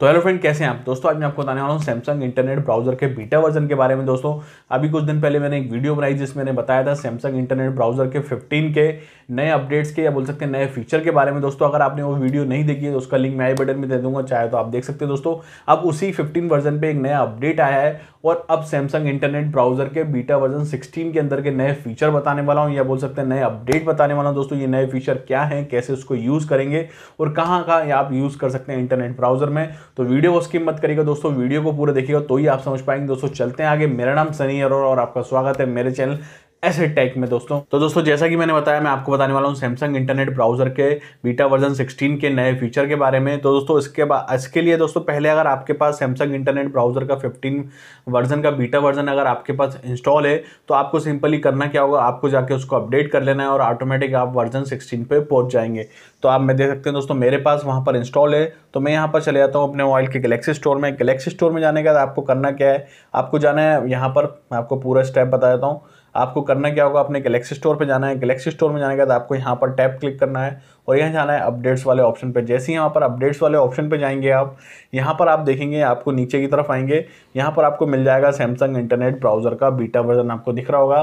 तो hello friend कैसे हैं आप दोस्तों आज मैं आपको बताने वाला हूँ सैमसंग इंटरनेट ब्राउजर के बीटा वर्जन के बारे में दोस्तों अभी कुछ दिन पहले मैंने एक वीडियो बनाई जिसमें मैंने बताया था सैमसंग इंटरनेट ब्राउजर के 15 के नए अपडेट्स के या बोल सकते हैं नए फीचर के बारे में दोस्तों अगर आपने वो वीडियो नहीं देखी है तो उसका लिंक मैं आई बटन में दे दूंगा चाहे तो आप देख सकते हैं दोस्तों अब उसी फिफ्टीन वर्जन पर एक नया अपडेट आया है और अब सैमसंग इंटरनेट ब्राउजर के बीटा वर्जन सिक्सटीन के अंदर के नए फीचर बताने वाला हूँ या बोल सकते हैं नए अपडेट बताने वाला हूँ दोस्तों ये नए फीचर क्या है कैसे उसको यूज़ करेंगे और कहाँ कहाँ आप यूज़ कर सकते हैं इंटरनेट ब्राउजर में तो वीडियो को स्किप मत करिएगा दोस्तों वीडियो को पूरा देखिएगा तो ही आप समझ पाएंगे दोस्तों चलते हैं आगे मेरा नाम सनी अरोड़ा और आपका स्वागत है मेरे चैनल ऐसे टैग में दोस्तों तो दोस्तों जैसा कि मैंने बताया मैं आपको बताने वाला हूँ सैमसंग इंटरनेट ब्राउजर के बीटा वर्जन 16 के नए फीचर के बारे में तो दोस्तों इसके बाद इसके लिए दोस्तों पहले अगर आपके पास सैमसंग इंटरनेट ब्राउजर का 15 वर्जन का बीटा वर्जन अगर आपके पास इंस्टॉल है तो आपको सिंपली करना क्या होगा आपको जाके उसको अपडेट कर लेना है और ऑटोमेटिक आप वर्जन सिक्सटीन पर पहुँच जाएंगे तो आप मैं देख सकते हैं दोस्तों मेरे पास वहाँ पर इंस्टॉल है तो मैं यहाँ पर चले जाता हूँ अपने मोबाइल के गलेक्सी स्टोर में गलेक्सी स्टोर में जाने के बाद आपको करना क्या है आपको जाना है यहाँ पर मैं आपको पूरा स्टेप बता देता हूँ आपको करना क्या होगा अपने गलेक्सी स्टोर पर जाना है गलेक्सी स्टोर में जाने के बाद आपको यहाँ पर टैप क्लिक करना है और यहाँ जाना है अपडेट्स वाले ऑप्शन पर जैसे ही यहाँ पर अपडेट्स वाले ऑप्शन पर जाएंगे आप यहाँ पर आप देखेंगे आपको नीचे की तरफ आएंगे यहाँ पर आपको मिल जाएगा सैमसंग इंटरनेट ब्राउज़र का बीटा वर्जन आपको दिख रहा होगा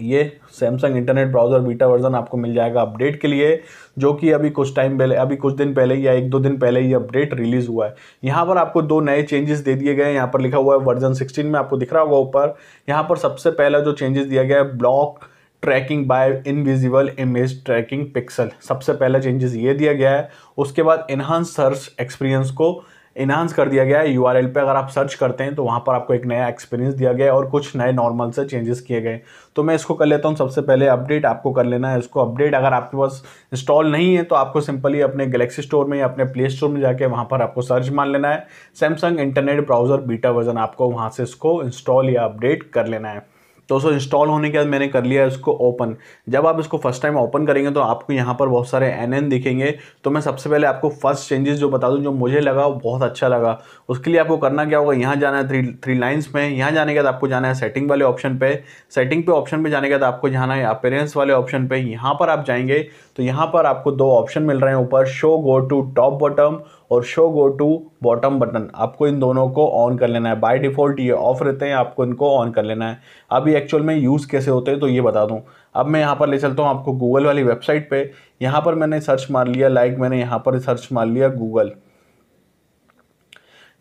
ये Samsung internet browser beta version आपको मिल जाएगा अपडेट के लिए जो कि अभी कुछ टाइम पहले अभी कुछ दिन पहले या एक दो दिन पहले ये अपडेट रिलीज़ हुआ है यहाँ पर आपको दो नए चेंजेस दे दिए गए हैं यहाँ पर लिखा हुआ है वर्जन 16 में आपको दिख रहा होगा ऊपर यहाँ पर सबसे पहला जो चेंजेस दिया गया है block tracking by invisible image tracking pixel सबसे पहला चेंजेस ये दिया गया है उसके बाद इन्हांस सर्च एक्सपीरियंस को इन्हांस कर दिया गया है यू पे अगर आप सर्च करते हैं तो वहाँ पर आपको एक नया एक्सपीरियंस दिया गया है और कुछ नए नॉर्मल से चेंजेस किए गए तो मैं इसको कर लेता हूँ सबसे पहले अपडेट आपको कर लेना है इसको अपडेट अगर आपके पास इंस्टॉल नहीं है तो आपको सिंपली अपने गलेक्सी स्टोर में या अपने प्ले स्टोर में जाके वहाँ पर आपको सर्च मान लेना है Samsung internet browser beta version आपको वहाँ से इसको इंस्टॉल या अपडेट कर लेना है तो उसको इंस्टॉल होने के बाद मैंने कर लिया है इसको ओपन जब आप इसको फर्स्ट टाइम ओपन करेंगे तो आपको यहाँ पर बहुत सारे एन दिखेंगे तो मैं सबसे पहले आपको फर्स्ट चेंजेस जो बता दूँ जो मुझे लगा वो बहुत अच्छा लगा उसके लिए आपको करना क्या होगा यहाँ जाना है थ्री थ्री लाइन्स में यहाँ जाने के बाद आपको जाना है सेटिंग वाले ऑप्शन पर सेटिंग पे ऑप्शन पर जाने के बाद आपको जाना है अपेरेंस वाले ऑप्शन पर यहाँ पर आप जाएंगे तो यहाँ पर आपको दो ऑप्शन मिल रहे हैं ऊपर show go to top bottom और show go to bottom button आपको इन दोनों को ऑन कर लेना है बाय डिफ़ॉल्ट ये ऑफ रहते हैं आपको इनको ऑन कर लेना है अब ये एक्चुअल में यूज़ कैसे होते हैं तो ये बता दूँ अब मैं यहाँ पर ले चलता हूँ आपको गूगल वाली वेबसाइट पर यहाँ पर मैंने सर्च मार लिया लाइक मैंने यहाँ पर सर्च मार लिया गूगल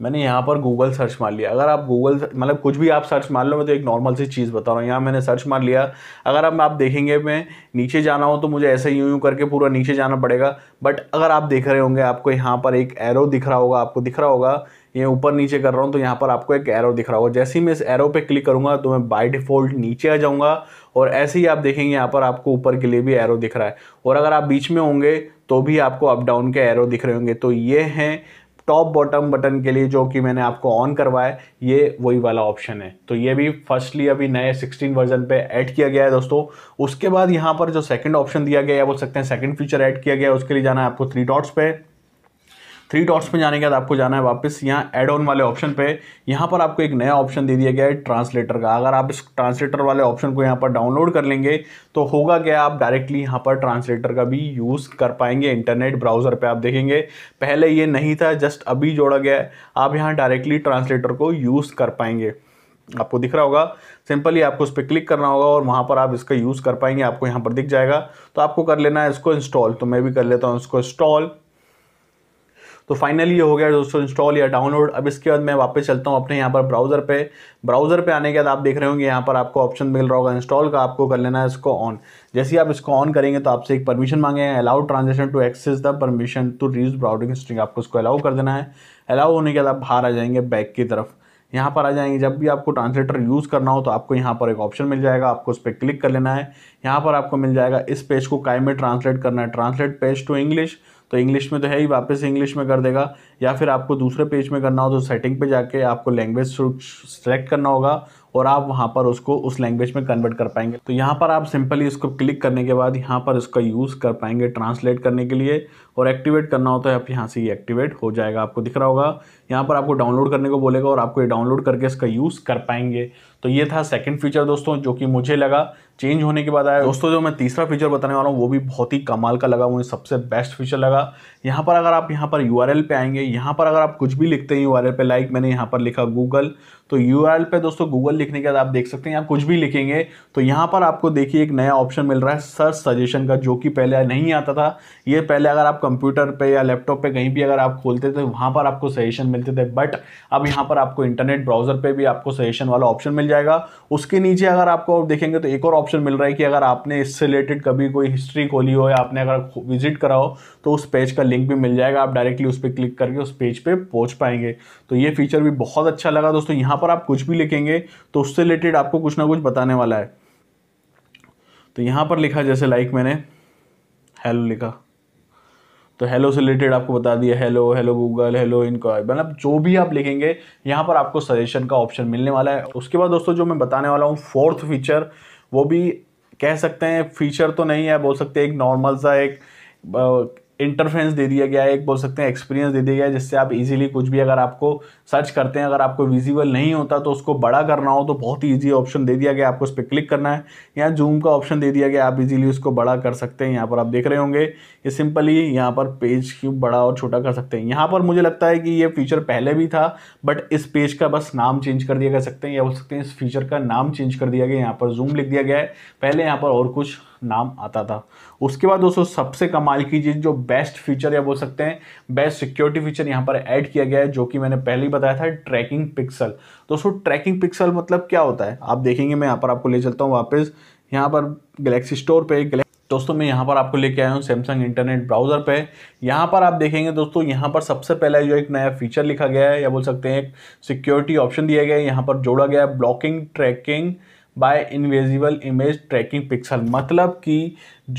मैंने यहाँ पर गूगल सर्च मार लिया अगर आप गूगल मतलब कुछ भी आप सर्च मार लो मैं तो एक नॉर्मल सी चीज़ बता रहा हूँ यहाँ मैंने सर्च मार लिया अगर अब आप देखेंगे मैं नीचे जाना हो तो मुझे ऐसे यूं यूं करके पूरा नीचे जाना पड़ेगा बट अगर आप देख रहे होंगे आपको यहाँ पर एक एरो दिख रहा होगा आपको दिख रहा होगा ये ऊपर नीचे कर रहा हूँ तो यहाँ पर आपको एक एरो दिख रहा होगा जैसे ही मैं इस एरो पे क्लिक करूँगा तो मैं बाय डिफ़ॉल्ट नीचे आ जाऊँगा और ऐसे ही आप देखेंगे यहाँ पर आपको ऊपर के लिए भी एरो दिख रहा है और अगर आप बीच में होंगे तो भी आपको अप डाउन के एरो दिख रहे होंगे तो ये हैं टॉप बॉटम बटन के लिए जो कि मैंने आपको ऑन करवाया ये वही वाला ऑप्शन है तो ये भी फर्स्टली अभी नए 16 वर्जन पे ऐड किया गया है दोस्तों उसके बाद यहाँ पर जो सेकंड ऑप्शन दिया गया है बोल सकते हैं सेकंड फीचर ऐड किया गया है उसके लिए जाना है आपको थ्री डॉट्स पे थ्री डॉट्स पे जाने के बाद आपको जाना है वापस यहाँ एड ऑन वाले ऑप्शन पे यहाँ पर आपको एक नया ऑप्शन दे दिया गया है ट्रांसलेटर का अगर आप इस ट्रांसलेटर वाले ऑप्शन को यहाँ पर डाउनलोड कर लेंगे तो होगा क्या आप डायरेक्टली यहाँ पर ट्रांसलेटर का भी यूज़ कर पाएंगे इंटरनेट ब्राउज़र पर आप देखेंगे पहले ये नहीं था जस्ट अभी जोड़ा गया है आप यहाँ डायरेक्टली ट्रांसलेटर को यूज़ कर पाएंगे आपको दिख रहा होगा सिंपली आपको उस पर क्लिक करना होगा और वहाँ पर आप इसका यूज़ कर पाएंगे आपको यहाँ पर दिख जाएगा तो आपको कर लेना है इसको इंस्टॉल तो मैं भी कर लेता हूँ इसको इंस्टॉल तो फाइनली ये हो गया दोस्तों इंस्टॉल या डाउनलोड अब इसके बाद मैं वापस चलता हूँ अपने यहाँ पर ब्राउज़र पे ब्राउज़र पे आने के बाद आप देख रहे होंगे यहाँ पर आपको ऑप्शन मिल रहा होगा इंस्टॉल का आपको कर लेना है इसको ऑन जैसे ही आप इसको ऑन करेंगे तो आपसे एक परमिशन मांगे हैं allow transaction to access the permission to reads browsing string आपको उसको अलाउ कर देना है अलाउ होने के बाद आप बाहर आ जाएंगे बैक की तरफ यहाँ पर आ जाएंगे जब भी आपको ट्रांसलेटर यूज़ करना हो तो आपको यहाँ पर एक ऑप्शन मिल जाएगा आपको उस पर क्लिक कर लेना है यहाँ पर आपको मिल जाएगा इस पेज को काय में ट्रांसलेट करना है ट्रांसलेट पेज टू इंग्लिश तो इंग्लिश में तो है ही वापस इंग्लिश में कर देगा या फिर आपको दूसरे पेज में करना हो तो सेटिंग पे जाके आपको लैंग्वेज सेलेक्ट करना होगा और आप वहाँ पर उसको उस लैंग्वेज में कन्वर्ट कर पाएंगे तो यहाँ पर आप सिंपली इसको क्लिक करने के बाद यहाँ पर इसका यूज़ कर पाएंगे ट्रांसलेट करने के लिए और एक्टिवेट करना हो तो आप यहाँ से ये एक्टिवेट हो जाएगा आपको दिख रहा होगा यहाँ पर आपको डाउनलोड करने को बोलेगा और आपको ये डाउनलोड करके इसका यूज़ कर पाएंगे तो ये था सेकेंड फीचर दोस्तों जो कि मुझे लगा चेंज होने के बाद आया हम्म। दोस्तों जो मैं तीसरा फीचर बताने वाला हूँ वो भी बहुत ही कमाल का लगा मुझे सबसे बेस्ट फीचर लगा यहाँ पर अगर आप यहाँ पर यू पे आएंगे यहाँ पर अगर आप कुछ भी लिखते हैं यू पर लाइक मैंने यहाँ पर लिखा गूगल तो यू पर दोस्तों गूगल लिखने के बाद आप देख सकते हैं आप कुछ भी लिखेंगे तो यहाँ पर आपको देखिए एक नया ऑप्शन मिल रहा है सर्च सजेशन का जो कि पहले नहीं आता था ये पहले अगर आप कंप्यूटर पर या लैपटॉप पर कहीं भी अगर आप खोलते थे वहाँ पर आपको सजेशन मिलते थे बट अब यहाँ पर आपको इंटरनेट ब्राउजर पर भी आपको सजेशन वाला ऑप्शन मिल जाएगा उसके नीचे अगर आपको देखेंगे तो एक और ऑप्शन मिल रहा है कि अगर आपने इससे रिलेटेड कभी कोई हिस्ट्री खोली हो या आपने अगर विजिट करा हो तो उस पेज का लिंक भी मिल जाएगा आप डायरेक्टली उस पर क्लिक करके उस पेज पे पहुंच पाएंगे तो ये फीचर भी बहुत अच्छा लगा दोस्तों यहाँ पर आप कुछ भी लिखेंगे तो उससे रिलेटेड आपको कुछ ना कुछ बताने वाला है तो यहाँ पर लिखा जैसे लाइक मैंने हेलो लिखा तो हेलो से रिलेटेड आपको बता दिया हेलो हेलो गूगल हेलो इनको मतलब जो भी आप लिखेंगे यहाँ पर आपको सजेशन का ऑप्शन मिलने वाला है उसके बाद दोस्तों जो मैं बताने वाला हूँ फोर्थ फीचर वो भी कह सकते हैं फीचर तो नहीं है बोल सकते एक नॉर्मल सा एक इंटरफेंस दे दिया गया है एक बोल सकते हैं एक्सपीरियंस दे दिया गया है जिससे आप इजीली कुछ भी अगर आपको सर्च करते हैं अगर आपको विजिबल नहीं होता तो उसको बड़ा करना हो तो बहुत ही ईजी ऑप्शन दे दिया गया आपको उस पर क्लिक करना है यहाँ जूम का ऑप्शन दे दिया गया आप इजीली उसको बड़ा कर सकते हैं यहाँ पर आप देख रहे होंगे ये सिंपली यहाँ पर पेज क्यों बड़ा और छोटा कर सकते हैं यहाँ पर मुझे लगता है कि ये फीचर पहले भी था बट इस पेज का बस नाम चेंज कर दिया जा सकते हैं या बोल सकते हैं इस फीचर का नाम चेंज कर दिया गया यहाँ पर जूम लिख दिया गया है पहले यहाँ पर और कुछ नाम आता था उसके बाद दोस्तों सबसे कमाल की चीज़ जो बेस्ट फीचर या बोल सकते हैं बेस्ट सिक्योरिटी फीचर यहाँ पर ऐड किया गया है जो कि मैंने पहले ही बताया था ट्रैकिंग पिक्सल दोस्तों ट्रैकिंग पिक्सल मतलब क्या होता है आप देखेंगे मैं यहाँ पर आपको ले चलता हूँ वापस यहाँ पर गलेक्सी स्टोर पर दोस्तों मैं यहाँ पर आपको लेके आया हूँ सैमसंग इंटरनेट ब्राउज़र पे यहाँ पर आप देखेंगे दोस्तों यहाँ पर सबसे पहले जो एक नया फीचर लिखा गया है या बोल सकते हैं एक सिक्योरिटी ऑप्शन दिया गया है यहाँ पर जोड़ा गया है blocking tracking by invisible image tracking pixel मतलब कि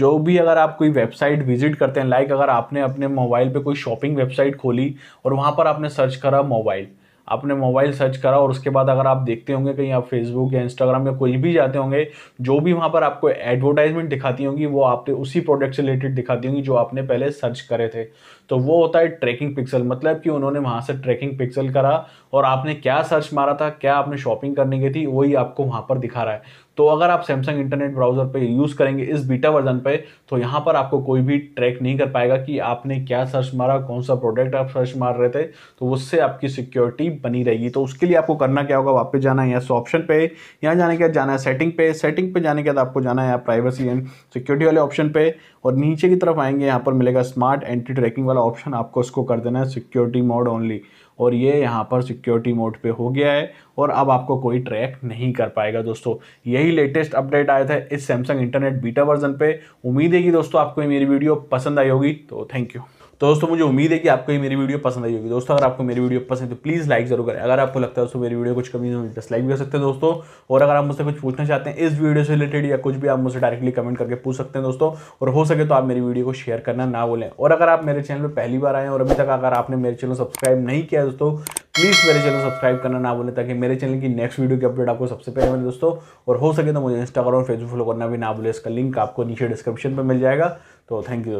जो भी अगर आप कोई वेबसाइट विजिट करते हैं लाइक अगर आपने अपने मोबाइल पे कोई शॉपिंग वेबसाइट खोली और वहाँ पर आपने सर्च करा मोबाइल आपने मोबाइल सर्च करा और उसके बाद अगर आप देखते होंगे कहीं आप फेसबुक या इंस्टाग्राम या कोई भी जाते होंगे जो भी वहाँ पर आपको एडवर्टाइजमेंट दिखाती होंगी वो आपने उसी प्रोडक्ट से रिलेटेड दिखाती होंगी जो आपने पहले सर्च करे थे तो वो होता है ट्रैकिंग पिक्सल मतलब कि उन्होंने वहाँ से ट्रैकिंग पिक्सल करा और आपने क्या सर्च मारा था क्या आपने शॉपिंग करने की थी वही आपको वहाँ पर दिखा रहा है तो अगर आप सैमसंग इंटरनेट ब्राउज़र पे यूज़ करेंगे इस बीटा वर्जन पे तो यहाँ पर आपको कोई भी ट्रैक नहीं कर पाएगा कि आपने क्या सर्च मारा कौन सा प्रोडक्ट आप सर्च मार रहे थे तो उससे आपकी सिक्योरिटी बनी रहेगी तो उसके लिए आपको करना क्या होगा वापस जाना है यहाँ ऑप्शन पे यहाँ जाने के बाद जाना है सेटिंग पे सेटिंग पे जाने के बाद आपको जाना है यहाँ प्राइवेसी एंड सिक्योरिटी वाले ऑप्शन पे और नीचे की तरफ आएंगे यहाँ पर मिलेगा स्मार्ट एंटी ट्रैकिंग वाला ऑप्शन आपको उसको कर देना है सिक्योरिटी मोड ओनली और ये यहाँ पर सिक्योरिटी मोड पे हो गया है और अब आपको कोई ट्रैक नहीं कर पाएगा दोस्तों यही लेटेस्ट अपडेट आया था इस सैमसंग इंटरनेट बीटा वर्जन पे उम्मीद है कि दोस्तों आपको मेरी वीडियो पसंद आई होगी तो थैंक यू तो दोस्तों मुझे उम्मीद है कि आपको ये मेरी वीडियो पसंद आई होगी दोस्तों अगर आपको मेरी वीडियो पसंद है तो प्लीज़ लाइक जरूर करें अगर आपको लगता है दोस्तों मेरी वीडियो कुछ कमी है डिसलाइक तो भी कर सकते हैं दोस्तों और अगर आप मुझसे कुछ पूछना चाहते हैं इस वीडियो से रिलेटेड या कुछ भी आप मुझसे डायरेक्टली कमेंट करके पूछ सकते हैं दोस्तों और हो सके तो आप मेरी वीडियो को शेयर करना ना बोलें और अगर आप मेरे चैनल पर पहली बार आए और अभी तक अगर आपने मेरे चैनल सब्सक्राइब नहीं किया दोस्तों प्लीज़ मेरे चैनल सब्सक्राइब करना ना बोले ताकि मेरे चैनल की नेक्स्ट वीडियो की अपडेट आपको सबसे पहले मिले दोस्तों और हो सके तो मुझे इंस्टाग्राम और फेसबुक फॉलो करना भी ना बोले इसका लिंक आपको नीचे डिस्क्रिप्शन पर मिल जाएगा तो थैंक यू